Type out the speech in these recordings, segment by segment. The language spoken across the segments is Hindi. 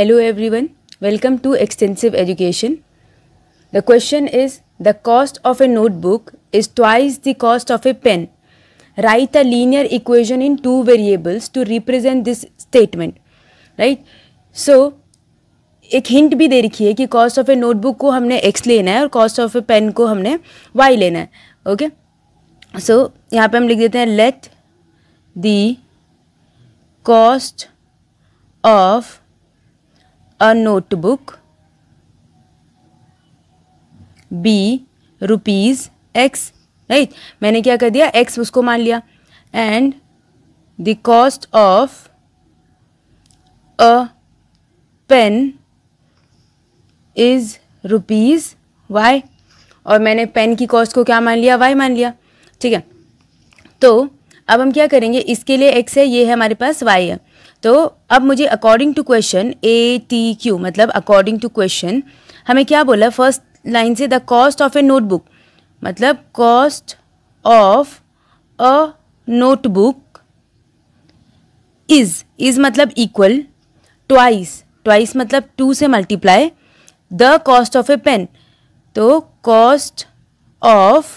Hello everyone, welcome to Extensive Education. The question is The cost of a notebook is twice the cost of a pen. Write a linear equation in two variables to represent this statement. Right? So, एक हिंट भी दे रखी है कि कॉस्ट ऑफ ए नोटबुक को हमने x लेना है और कॉस्ट ऑफ ए पेन को हमने y लेना है ओके सो so, यहाँ पे हम लिख देते हैं let the cost of a notebook b rupees x right right? मैंने क्या कर दिया x उसको मान लिया and the cost of a pen is rupees Y और मैंने पेन की कॉस्ट को क्या मान लिया वाई मान लिया ठीक है तो अब हम क्या करेंगे इसके लिए एक्स है ये है हमारे पास वाई है तो अब मुझे according to question A T Q मतलब अकॉर्डिंग टू क्वेश्चन हमें क्या बोला फर्स्ट लाइन से the cost of a notebook मतलब cost of a notebook is is मतलब इक्वल ट्वाइस ट्वाइस मतलब टू से multiply the cost of a pen तो cost of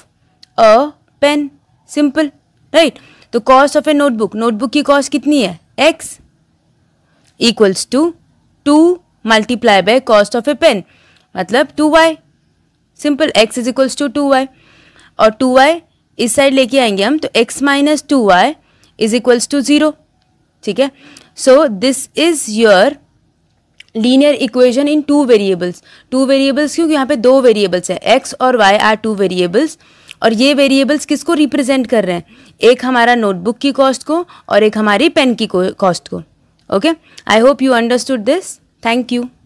a pen simple right तो cost of a notebook notebook की कॉस्ट कितनी है X equals to two multiply by cost of a pen मतलब two Y simple X is equals to two Y और टू वाई इस साइड लेके आएंगे हम तो X minus two Y is equals to zero ठीक है so this is your linear equation in two variables two variables क्योंकि यहाँ पे दो वेरिएबल्स हैं एक्स और वाई आर टू वेरिएबल्स और ये वेरिएबल्स किसको रिप्रेजेंट कर रहे हैं एक हमारा नोटबुक की कॉस्ट को और एक हमारी पेन की कॉस्ट को Okay. I hope you understood this. Thank you.